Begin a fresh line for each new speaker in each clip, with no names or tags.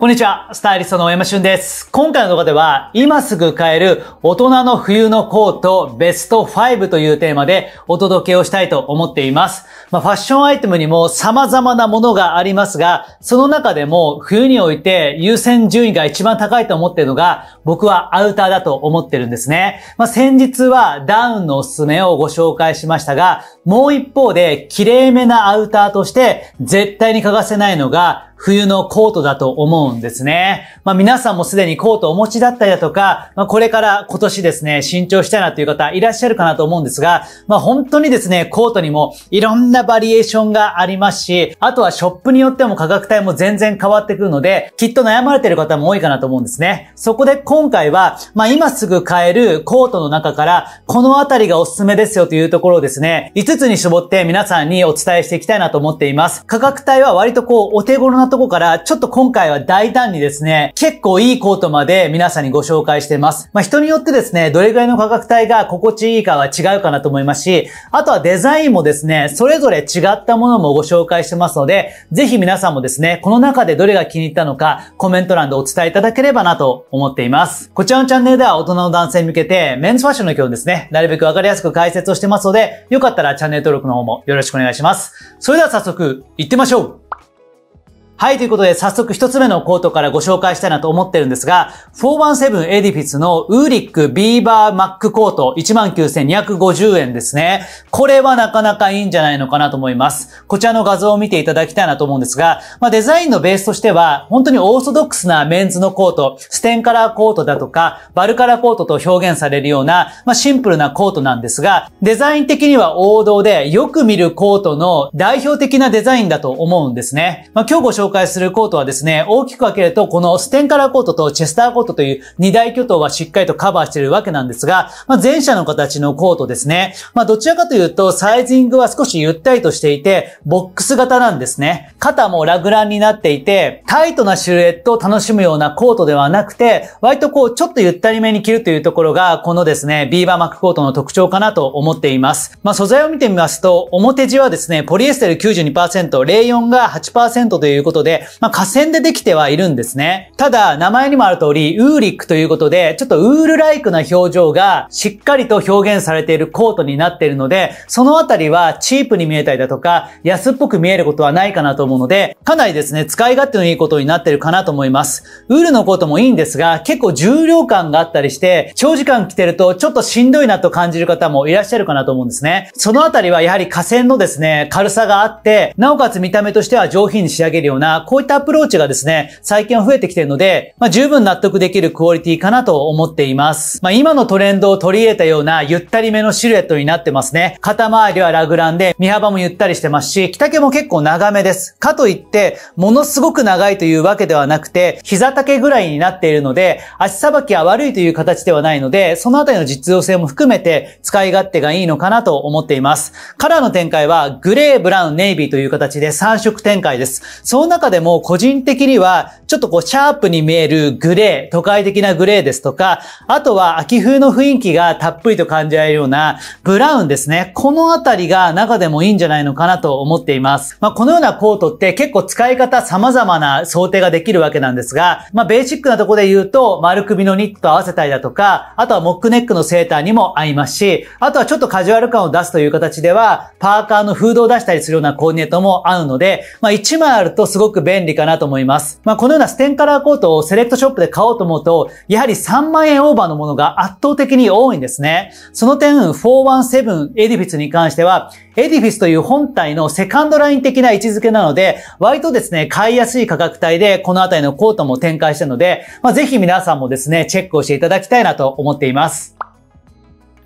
こんにちは、スタイリストの大山俊です。今回の動画では、今すぐ買える大人の冬のコートベスト5というテーマでお届けをしたいと思っています。まあ、ファッションアイテムにも様々なものがありますが、その中でも冬において優先順位が一番高いと思っているのが、僕はアウターだと思ってるんですね。まあ、先日はダウンのおすすめをご紹介しましたが、もう一方で、綺麗めなアウターとして絶対に欠かせないのが、冬のコートだと思うんですね。まあ皆さんもすでにコートお持ちだったりだとか、まあこれから今年ですね、新調したいなという方いらっしゃるかなと思うんですが、まあ本当にですね、コートにもいろんななバリエーションがありますし、あとはショップによっても価格帯も全然変わってくるので、きっと悩まれてる方も多いかなと思うんですね。そこで今回は、まあ、今すぐ買えるコートの中から、このあたりがおすすめですよというところをですね、5つに絞って皆さんにお伝えしていきたいなと思っています。価格帯は割とこう、お手頃なとこから、ちょっと今回は大胆にですね、結構いいコートまで皆さんにご紹介しています。まあ、人によってですね、どれぐらいの価格帯が心地いいかは違うかなと思いますし、あとはデザインもですね、それぞれぞれ違ったものもご紹介してますので、ぜひ皆さんもですね、この中でどれが気に入ったのか、コメント欄でお伝えいただければなと思っています。こちらのチャンネルでは大人の男性に向けて、メンズファッションの今日ですね、なるべくわかりやすく解説をしてますので、よかったらチャンネル登録の方もよろしくお願いします。それでは早速、行ってみましょうはい、ということで早速一つ目のコートからご紹介したいなと思ってるんですが、417エディフィスのウーリックビーバーマックコート19,250円ですね。これはなかなかいいんじゃないのかなと思います。こちらの画像を見ていただきたいなと思うんですが、まあ、デザインのベースとしては、本当にオーソドックスなメンズのコート、ステンカラーコートだとか、バルカラーコートと表現されるような、まあ、シンプルなコートなんですが、デザイン的には王道でよく見るコートの代表的なデザインだと思うんですね。まあ、今日ご紹介紹介するコートはですね、大きく分けると、このステンカラーコートとチェスターコートという2大巨頭はしっかりとカバーしているわけなんですが、まあ、前者の形のコートですね。まあ、どちらかというと、サイジングは少しゆったりとしていて、ボックス型なんですね。肩もラグランになっていて、タイトなシルエットを楽しむようなコートではなくて、割とこう、ちょっとゆったりめに着るというところが、このですね、ビーバーマックコートの特徴かなと思っています。まあ、素材を見てみますと、表地はですね、ポリエステル92%、レイヨンが8%ということことで、まあ、河川でできてはいるんですね。ただ、名前にもある通り、ウーリックということで、ちょっとウールライクな表情がしっかりと表現されているコートになっているので、そのあたりはチープに見えたりだとか、安っぽく見えることはないかなと思うので、かなりですね、使い勝手のいいことになっているかなと思います。ウールのコートもいいんですが、結構重量感があったりして、長時間着てるとちょっとしんどいなと感じる方もいらっしゃるかなと思うんですね。そのあたりはやはり河川のですね、軽さがあって、なおかつ見た目としては上品に仕上げるようなな、こういったアプローチがですね、最近は増えてきているので、まあ、十分納得できるクオリティかなと思っています。まあ、今のトレンドを取り入れたような、ゆったりめのシルエットになってますね。肩周りはラグランで、身幅もゆったりしてますし、着丈も結構長めです。かといって、ものすごく長いというわけではなくて、膝丈ぐらいになっているので、足さばきは悪いという形ではないので、そのあたりの実用性も含めて、使い勝手がいいのかなと思っています。カラーの展開は、グレー、ブラウン、ネイビーという形で3色展開です。その中でも個人的には、ちょっとこう、シャープに見えるグレー、都会的なグレーですとか、あとは秋風の雰囲気がたっぷりと感じられるようなブラウンですね。このあたりが中でもいいんじゃないのかなと思っています。まあ、このようなコートって結構使い方様々な想定ができるわけなんですが、まあ、ベーシックなとこで言うと、丸首のニットと合わせたりだとか、あとはモックネックのセーターにも合いますし、あとはちょっとカジュアル感を出すという形では、パーカーのフードを出したりするようなコーディネートも合うので、まあ、1枚あるとすごく便利かなと思います。まあ、このようなステンカラーコートをセレクトショップで買おうと思うと、やはり3万円オーバーのものが圧倒的に多いんですね。その点、417エディフィスに関しては、エディフィスという本体のセカンドライン的な位置づけなので、割とですね、買いやすい価格帯で、このあたりのコートも展開してるので、まあ、ぜひ皆さんもですね、チェックをしていただきたいなと思っています。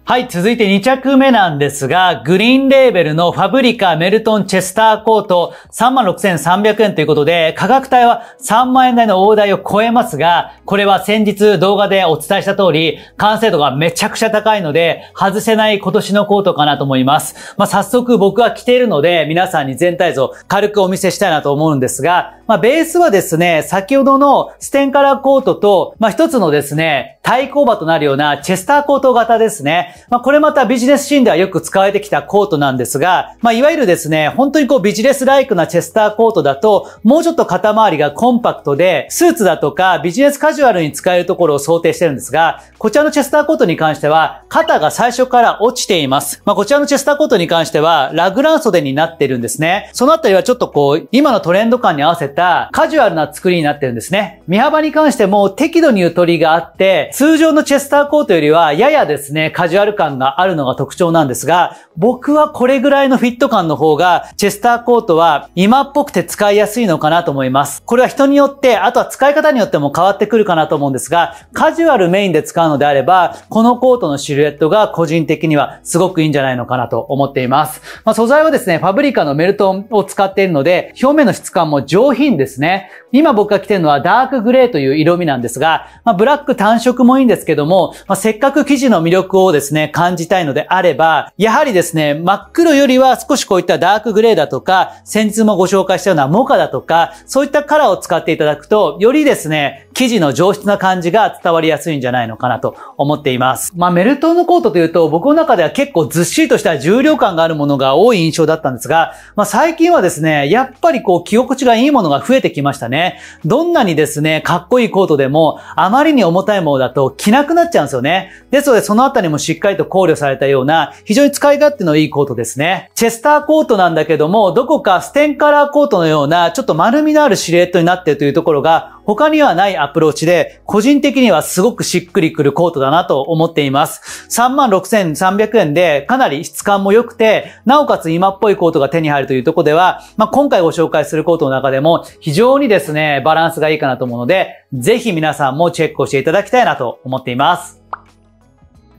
はい、続いて2着目なんですが、グリーンレーベルのファブリカメルトンチェスターコート36,300円ということで、価格帯は3万円台の大台を超えますが、これは先日動画でお伝えした通り、完成度がめちゃくちゃ高いので、外せない今年のコートかなと思います。まあ、早速僕は着ているので、皆さんに全体像軽くお見せしたいなと思うんですが、まあ、ベースはですね、先ほどのステンカラーコートと、まあ、一つのですね、対抗馬となるようなチェスターコート型ですね。まあ、これまたビジネスシーンではよく使われてきたコートなんですが、まあ、いわゆるですね、本当にこうビジネスライクなチェスターコートだと、もうちょっと肩周りがコンパクトで、スーツだとかビジネスカジュアルに使えるところを想定してるんですが、こちらのチェスターコートに関しては、肩が最初から落ちています。まあ、こちらのチェスターコートに関しては、ラグラン袖になってるんですね。そのあたりはちょっとこう、今のトレンド感に合わせたカジュアルな作りになってるんですね。身幅に関しても適度にゆとりがあって、通常のチェスターコートよりは、ややですね、カジュアル感があるのが特徴なんですが、僕はこれぐらいのフィット感の方が、チェスターコートは今っぽくて使いやすいのかなと思います。これは人によって、あとは使い方によっても変わってくるかなと思うんですが、カジュアルメインで使うのであれば、このコートのシルエットが個人的にはすごくいいんじゃないのかなと思っています。まあ、素材はですね、ファブリカのメルトンを使っているので、表面の質感も上品ですね。今僕が着てるのはダークグレーという色味なんですが、まあ、ブラック単色もいいんですけども、まあ、せっかく生地の魅力をですね、感じたいのであれば、やはりですね、真っ黒よりは少しこういったダークグレーだとか、先日もご紹介したようなモカだとか、そういったカラーを使っていただくと、よりですね、生地の上質な感じが伝わりやすいんじゃないのかなと思っています。まあ、メルトのコートというと、僕の中では結構ずっしりとした重量感があるものが多い印象だったんですが、まあ、最近はですね、やっぱりこう、着心地がいいものが増えてきましたね。どんなにですね、かっこいいコートでも、あまりに重たいものだと着なくなっちゃうんですよね。ですので、そのあたりもしっかりと考慮されたような、非常に使い勝手のいいコートですね。チェスターコートなんだけども、どこかステンカラーコートのような、ちょっと丸みのあるシルエットになっているというところが、他にはないアプローチで、個人的にはすごくしっくりくるコートだなと思っています。36,300円で、かなり質感も良くて、なおかつ今っぽいコートが手に入るというとこでは、まあ、今回ご紹介するコートの中でも、非常にですね、バランスがいいかなと思うので、ぜひ皆さんもチェックをしていただきたいなと思っています。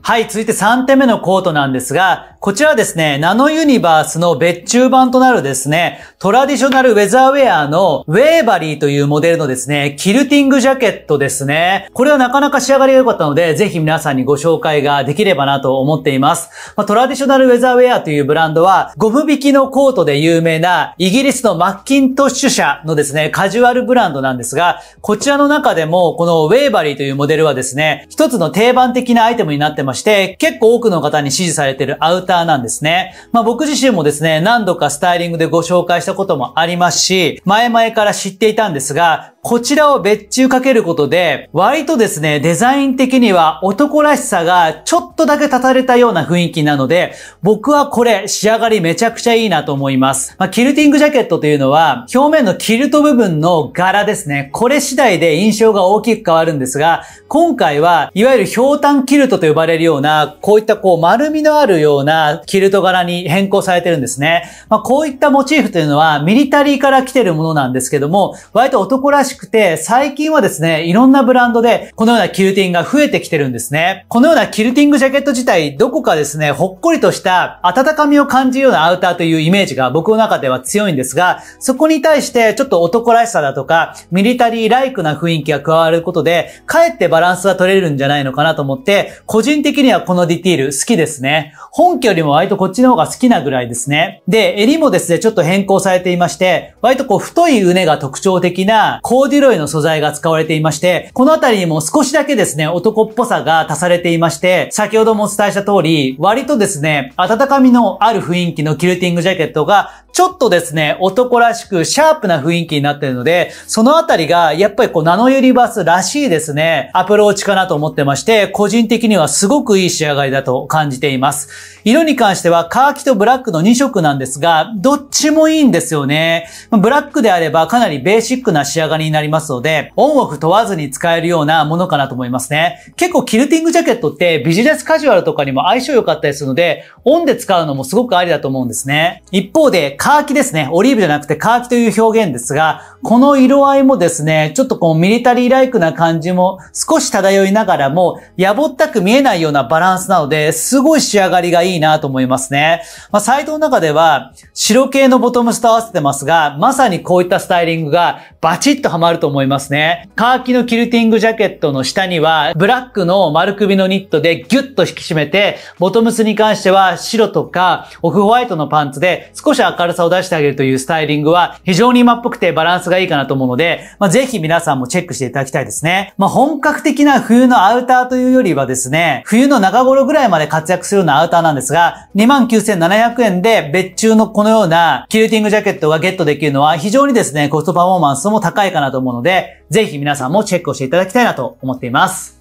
はい、続いて3点目のコートなんですが、こちらはですね、ナノユニバースの別注版となるですね、トラディショナルウェザーウェアのウェーバリーというモデルのですね、キルティングジャケットですね。これはなかなか仕上がりが良かったので、ぜひ皆さんにご紹介ができればなと思っています。まあ、トラディショナルウェザーウェアというブランドは、ゴム引きのコートで有名なイギリスのマッキントッシュ社のですね、カジュアルブランドなんですが、こちらの中でも、このウェーバリーというモデルはですね、一つの定番的なアイテムになってまして、結構多くの方に支持されているアウターターなんですね。まあ僕自身もですね、何度かスタイリングでご紹介したこともありますし、前々から知っていたんですが、こちらを別注かけることで、割とですね、デザイン的には男らしさがちょっとだけ立たれたような雰囲気なので、僕はこれ仕上がりめちゃくちゃいいなと思います。まあ、キルティングジャケットというのは、表面のキルト部分の柄ですね。これ次第で印象が大きく変わるんですが、今回は、いわゆる氷炭キルトと呼ばれるような、こういったこう丸みのあるような、キルト柄に変更されてるんですね。まあ、こういったモチーフというのはミリタリーから来てるものなんですけども、割と男らしくて、最近はですね、いろんなブランドでこのようなキルティングが増えてきてるんですね。このようなキルティングジャケット自体、どこかですね、ほっこりとした温かみを感じるようなアウターというイメージが僕の中では強いんですが、そこに対してちょっと男らしさだとか、ミリタリーライクな雰囲気が加わることで、かえってバランスが取れるんじゃないのかなと思って、個人的にはこのディティール好きですね。本よりも割とこっちの方が好きなぐらいですね。で、襟もですね、ちょっと変更されていまして、割とこう太いうが特徴的なコーデュロイの素材が使われていまして、このあたりにも少しだけですね、男っぽさが足されていまして、先ほどもお伝えした通り、割とですね、温かみのある雰囲気のキルティングジャケットが、ちょっとですね、男らしくシャープな雰囲気になっているので、そのあたりが、やっぱりこう、ナノユリバースらしいですね、アプローチかなと思ってまして、個人的にはすごくいい仕上がりだと感じています。色色に関してはカーキとブラックの2色なんですが、どっちもいいんですよね。ブラックであればかなりベーシックな仕上がりになりますので、オンオフ問わずに使えるようなものかなと思いますね。結構キルティングジャケットってビジネスカジュアルとかにも相性良かったりするので、オンで使うのもすごくありだと思うんですね。一方で、カーキですね。オリーブじゃなくてカーキという表現ですが、この色合いもですね、ちょっとこうミリタリーライクな感じも少し漂いながらも、やぼったく見えないようなバランスなので、すごい仕上がりがいいななと思いますね。まあ、サイトの中では、白系のボトムスと合わせてますが、まさにこういったスタイリングがバチッとハマると思いますね。カーキのキルティングジャケットの下には、ブラックの丸首のニットでギュッと引き締めて、ボトムスに関しては白とかオフホワイトのパンツで少し明るさを出してあげるというスタイリングは非常に今っぽくてバランスがいいかなと思うので、まあ、ぜひ皆さんもチェックしていただきたいですね。まあ、本格的な冬のアウターというよりはですね、冬の中頃ぐらいまで活躍するようなアウターなんですが、が、29,700円で別注のこのようなキルティングジャケットがゲットできるのは非常にですね、コストパフォーマンスも高いかなと思うので、ぜひ皆さんもチェックをしていただきたいなと思っています。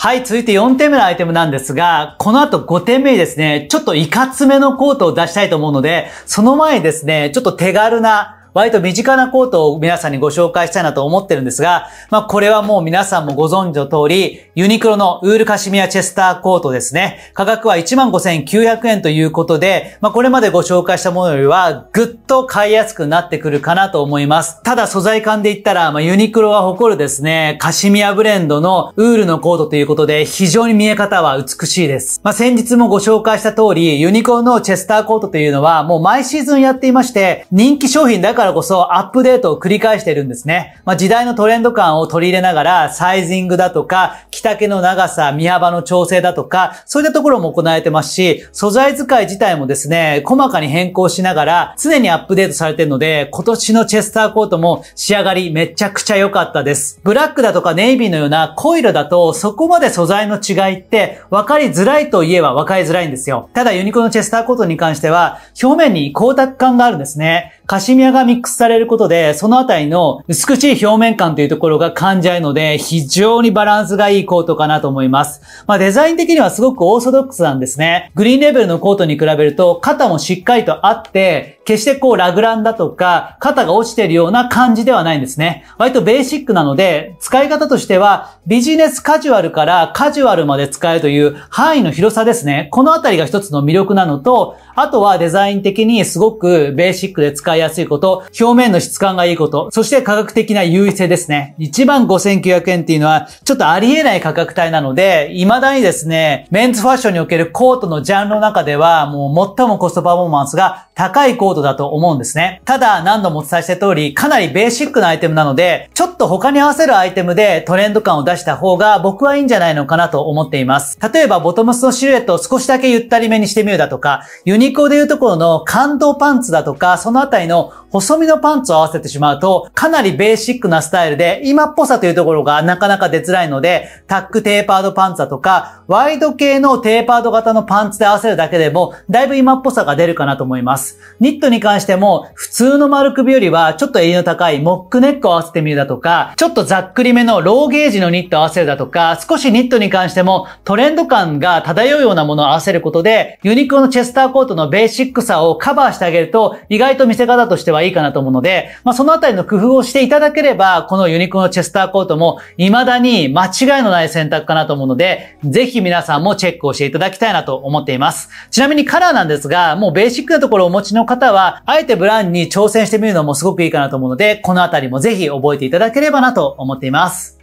はい、続いて4点目のアイテムなんですが、この後5点目にですね、ちょっといかつめのコートを出したいと思うので、その前にですね、ちょっと手軽な割と身近なコートを皆さんにご紹介したいなと思ってるんですが、まあこれはもう皆さんもご存知の通り、ユニクロのウールカシミヤチェスターコートですね。価格は15,900円ということで、まあこれまでご紹介したものよりはぐっと買いやすくなってくるかなと思います。ただ素材感で言ったら、まあユニクロが誇るですね、カシミヤブレンドのウールのコートということで、非常に見え方は美しいです。まあ先日もご紹介した通り、ユニクロのチェスターコートというのはもう毎シーズンやっていまして、人気商品だからからこそアップデートを繰り返しているんですね。まあ、時代のトレンド感を取り入れながら、サイジングだとか、着丈の長さ、身幅の調整だとか、そういったところも行えてますし、素材使い自体もですね、細かに変更しながら、常にアップデートされているので、今年のチェスターコートも仕上がりめちゃくちゃ良かったです。ブラックだとかネイビーのような濃い色だと、そこまで素材の違いって分かりづらいといえば分かりづらいんですよ。ただユニクロのチェスターコートに関しては、表面に光沢感があるんですね。カシミヤがミックスされることで、そのあたりの美しい表面感というところが感じ合うので、非常にバランスがいいコートかなと思います。まあ、デザイン的にはすごくオーソドックスなんですね。グリーンレベルのコートに比べると、肩もしっかりとあって、決してこうラグランだとか、肩が落ちてるような感じではないんですね。割とベーシックなので、使い方としては、ビジネスカジュアルからカジュアルまで使えるという範囲の広さですね。このあたりが一つの魅力なのと、あとはデザイン的にすごくベーシックで使いいやすいこと、表面の質感がいいこと、そして価格的な優位性ですね。1万5900円っていうのは、ちょっとありえない価格帯なので、未だにですね、メンズファッションにおけるコートのジャンルの中では、もう最もコストパフォーマンスが高いコートだと思うんですね。ただ、何度もお伝えした通り、かなりベーシックなアイテムなので、ちょっと他に合わせるアイテムでトレンド感を出した方が僕はいいんじゃないのかなと思っています。例えば、ボトムスのシルエットを少しだけゆったりめにしてみるだとか、ユニコーでいうところの感動パンツだとか、そのあたり no, 細身のパンツを合わせてしまうと、かなりベーシックなスタイルで、今っぽさというところがなかなか出づらいので、タックテーパードパンツだとか、ワイド系のテーパード型のパンツで合わせるだけでも、だいぶ今っぽさが出るかなと思います。ニットに関しても、普通の丸首よりは、ちょっと栄養高いモックネックを合わせてみるだとか、ちょっとざっくりめのローゲージのニットを合わせるだとか、少しニットに関しても、トレンド感が漂うようなものを合わせることで、ユニクロのチェスターコートのベーシックさをカバーしてあげると、意外と見せ方としてははいいかなと思うので、まあ、そのあたりの工夫をしていただければ、このユニクロのチェスターコートも未だに間違いのない選択かなと思うので、ぜひ皆さんもチェックをしていただきたいなと思っています。ちなみにカラーなんですが、もうベーシックなところをお持ちの方は、あえてブランに挑戦してみるのもすごくいいかなと思うので、このあたりもぜひ覚えていただければなと思っています。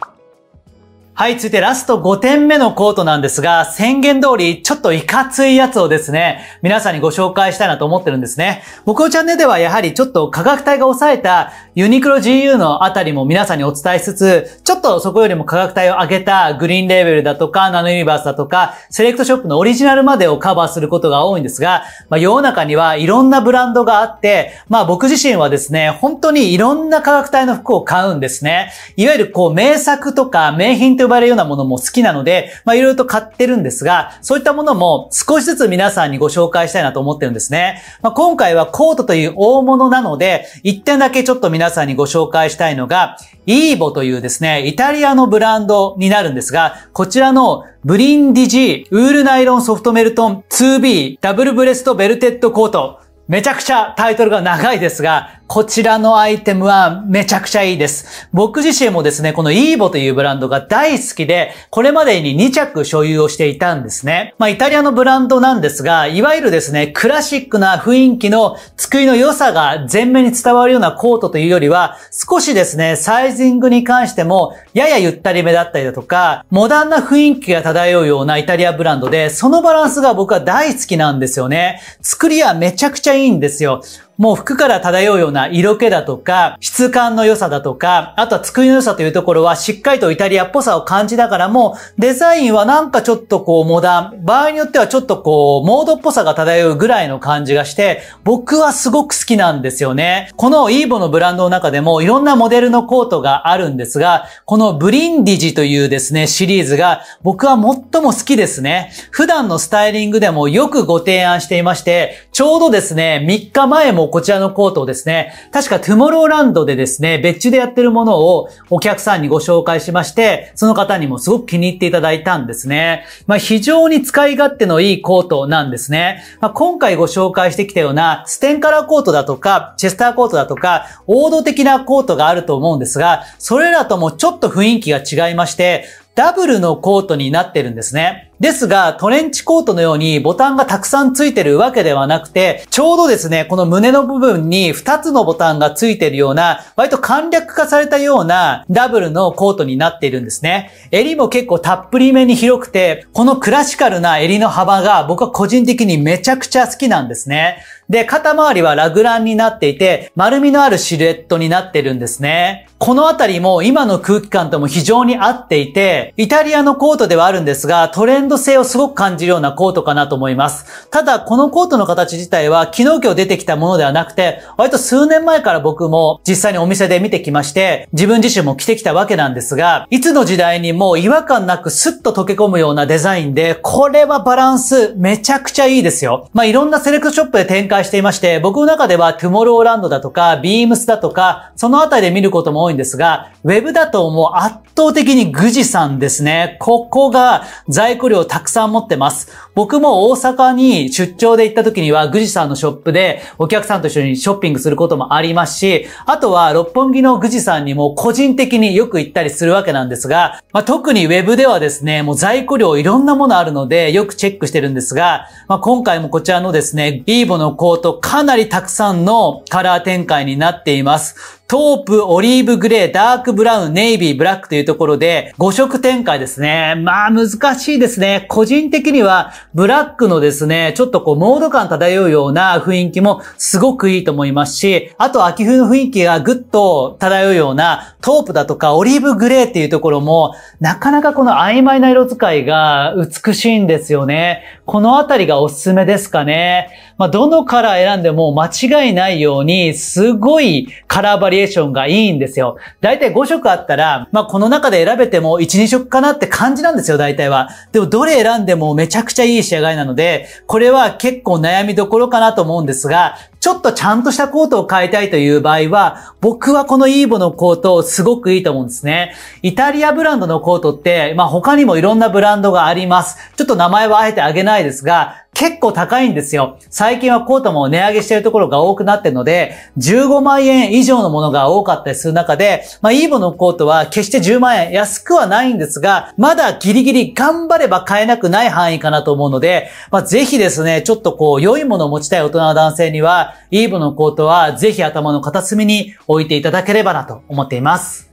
はい、続いてラスト5点目のコートなんですが、宣言通りちょっといかついやつをですね、皆さんにご紹介したいなと思ってるんですね。僕のチャンネルではやはりちょっと価格帯が抑えたユニクロ GU のあたりも皆さんにお伝えしつつ、ちょっとそこよりも価格帯を上げたグリーンレーベルだとか、ナノユニバースだとか、セレクトショップのオリジナルまでをカバーすることが多いんですが、まあ、世の中にはいろんなブランドがあって、まあ僕自身はですね、本当にいろんな価格帯の服を買うんですね。いわゆるこう名作とか名品という呼ばれるようなものも好きなので、まあいろいろと買ってるんですが、そういったものも少しずつ皆さんにご紹介したいなと思ってるんですね。まあ今回はコートという大物なので、一点だけちょっと皆さんにご紹介したいのが、イーボというですね、イタリアのブランドになるんですが、こちらのブリンディジー、ウールナイロンソフトメルトン 2B、ダブルブレストベルテッドコート。めちゃくちゃタイトルが長いですが、こちらのアイテムはめちゃくちゃいいです。僕自身もですね、このイーボというブランドが大好きで、これまでに2着所有をしていたんですね。まあ、イタリアのブランドなんですが、いわゆるですね、クラシックな雰囲気の作りの良さが前面に伝わるようなコートというよりは、少しですね、サイジングに関しても、ややゆったりめだったりだとか、モダンな雰囲気が漂うようなイタリアブランドで、そのバランスが僕は大好きなんですよね。作りはめちゃくちゃいいんですよ。もう服から漂うような色気だとか、質感の良さだとか、あとは作りの良さというところはしっかりとイタリアっぽさを感じながらも、デザインはなんかちょっとこうモダン、場合によってはちょっとこう、モードっぽさが漂うぐらいの感じがして、僕はすごく好きなんですよね。このイーボのブランドの中でもいろんなモデルのコートがあるんですが、このブリンディジというですね、シリーズが僕は最も好きですね。普段のスタイリングでもよくご提案していまして、ちょうどですね、3日前もこちらのコートをですね、確かトゥモローランドでですね、別注でやってるものをお客さんにご紹介しまして、その方にもすごく気に入っていただいたんですね。まあ、非常に使い勝手のいいコートなんですね。まあ、今回ご紹介してきたようなステンカラーコートだとか、チェスターコートだとか、王道的なコートがあると思うんですが、それらともちょっと雰囲気が違いまして、ダブルのコートになってるんですね。ですが、トレンチコートのようにボタンがたくさんついてるわけではなくて、ちょうどですね、この胸の部分に2つのボタンがついてるような、割と簡略化されたようなダブルのコートになっているんですね。襟も結構たっぷりめに広くて、このクラシカルな襟の幅が僕は個人的にめちゃくちゃ好きなんですね。で、肩周りはラグランになっていて、丸みのあるシルエットになってるんですね。このあたりも今の空気感とも非常に合っていて、イタリアのコートではあるんですが、トレンド性をすごく感じるようなコートかなと思います。ただ、このコートの形自体は昨日今日出てきたものではなくて、割と数年前から僕も実際にお店で見てきまして、自分自身も着てきたわけなんですが、いつの時代にも違和感なくスッと溶け込むようなデザインで、これはバランスめちゃくちゃいいですよ。まあ、いろんなセレクトショップで展開介していまして、僕の中ではトゥモローランドだとか、ビームスだとか、そのあたりで見ることも多いんですが、ウェブだともう圧倒的にグジさんですね。ここが在庫量たくさん持ってます。僕も大阪に出張で行った時には、グジさんのショップでお客さんと一緒にショッピングすることもありますし、あとは六本木のグジさんにも個人的によく行ったりするわけなんですが、まあ、特にウェブではですね、もう在庫量いろんなものあるので、よくチェックしてるんですが、まあ、今回もこちらのですね、ビーボの報とかなりたくさんのカラー展開になっています。トープ、オリーブグレー、ダークブラウン、ネイビー、ブラックというところで5色展開ですね。まあ難しいですね。個人的にはブラックのですね、ちょっとこうモード感漂うような雰囲気もすごくいいと思いますし、あと秋冬の雰囲気がぐっと漂うようなトープだとかオリーブグレーっていうところもなかなかこの曖昧な色使いが美しいんですよね。このあたりがおすすめですかね。まあどのカラー選んでも間違いないようにすごいカラーバリリエーションがいいんですよ。だいたい5色あったら、まあ、この中で選べても1、2色かなって感じなんですよ、大体は。でも、どれ選んでもめちゃくちゃいい仕上がりなので、これは結構悩みどころかなと思うんですが、ちょっとちゃんとしたコートを買いたいという場合は、僕はこのイーボのコートすごくいいと思うんですね。イタリアブランドのコートって、まあ他にもいろんなブランドがあります。ちょっと名前はあえてあげないですが、結構高いんですよ。最近はコートも値上げしてるところが多くなってるので、15万円以上のものが多かったりする中で、まあ、イーボのコートは決して10万円安くはないんですが、まだギリギリ頑張れば買えなくない範囲かなと思うので、まあ、ぜひですね、ちょっとこう、良いものを持ちたい大人の男性には、イーボのコートはぜひ頭の片隅に置いていただければなと思っています。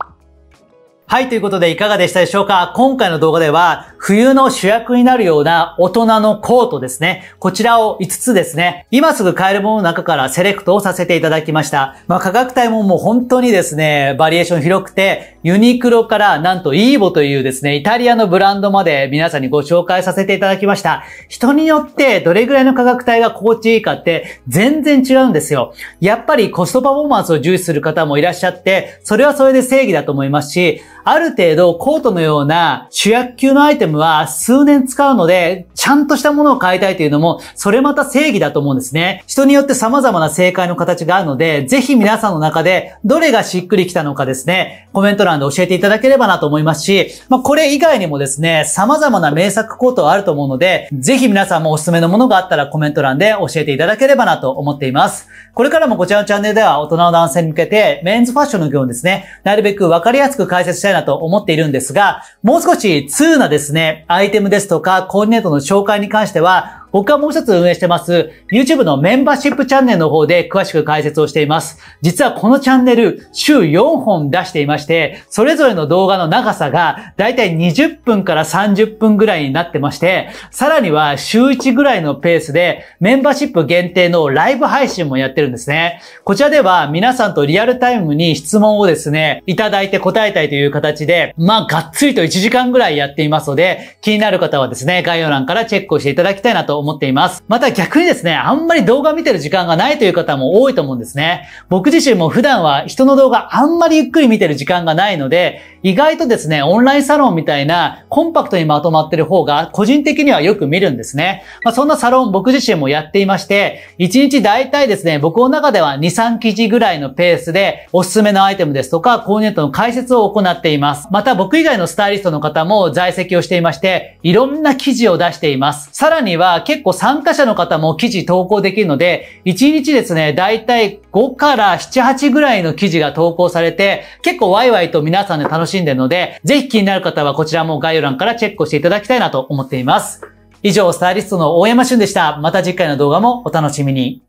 はい、ということでいかがでしたでしょうか今回の動画では、冬の主役になるような大人のコートですね。こちらを5つですね、今すぐ買えるものの中からセレクトをさせていただきました。まあ価格帯ももう本当にですね、バリエーション広くて、ユニクロからなんとイーボというですね、イタリアのブランドまで皆さんにご紹介させていただきました。人によってどれぐらいの価格帯が心地いいかって全然違うんですよ。やっぱりコストパフォーマンスを重視する方もいらっしゃって、それはそれで正義だと思いますし、ある程度コートのような主役級のアイテムは数年使うので、ちゃんとしたものを買いたいというのも、それまた正義だと思うんですね。人によって様々な正解の形があるので、ぜひ皆さんの中でどれがしっくりきたのかですね、コメント欄で教えていただければなと思いますし、まあ、これ以外にもですね、様々な名作コートはあると思うので、ぜひ皆さんもおすすめのものがあったらコメント欄で教えていただければなと思っています。これからもこちらのチャンネルでは大人の男性に向けて、メンズファッションの業務ですね、なるべくわかりやすく解説したいいなと思っているんですが、もう少し通なですね、アイテムですとか、コーディネートの紹介に関しては、僕はもう一つ運営してます、YouTube のメンバーシップチャンネルの方で詳しく解説をしています。実はこのチャンネル、週4本出していまして、それぞれの動画の長さが、だいたい20分から30分ぐらいになってまして、さらには週1ぐらいのペースで、メンバーシップ限定のライブ配信もやってるんですね。こちらでは皆さんとリアルタイムに質問をですね、いただいて答えたいという形で、まあ、がっつりと1時間ぐらいやっていますので、気になる方はですね、概要欄からチェックをしていただきたいなと思っています。また逆にですね、あんまり動画見てる時間がないという方も多いと思うんですね。僕自身も普段は人の動画あんまりゆっくり見てる時間がないので、意外とですね、オンラインサロンみたいなコンパクトにまとまってる方が個人的にはよく見るんですね。まあ、そんなサロン僕自身もやっていまして、1日だいたいですね、僕の中では2、3記事ぐらいのペースでおすすめのアイテムですとか、コーとネトの解説を行っています。また僕以外のスタイリストの方も在籍をしていまして、いろんな記事を出しています。さらには、結構参加者の方も記事投稿できるので、1日ですね、だいたい5から7、8ぐらいの記事が投稿されて、結構ワイワイと皆さんで楽しんでるので、ぜひ気になる方はこちらも概要欄からチェックしていただきたいなと思っています。以上、スタイリストの大山俊でした。また次回の動画もお楽しみに。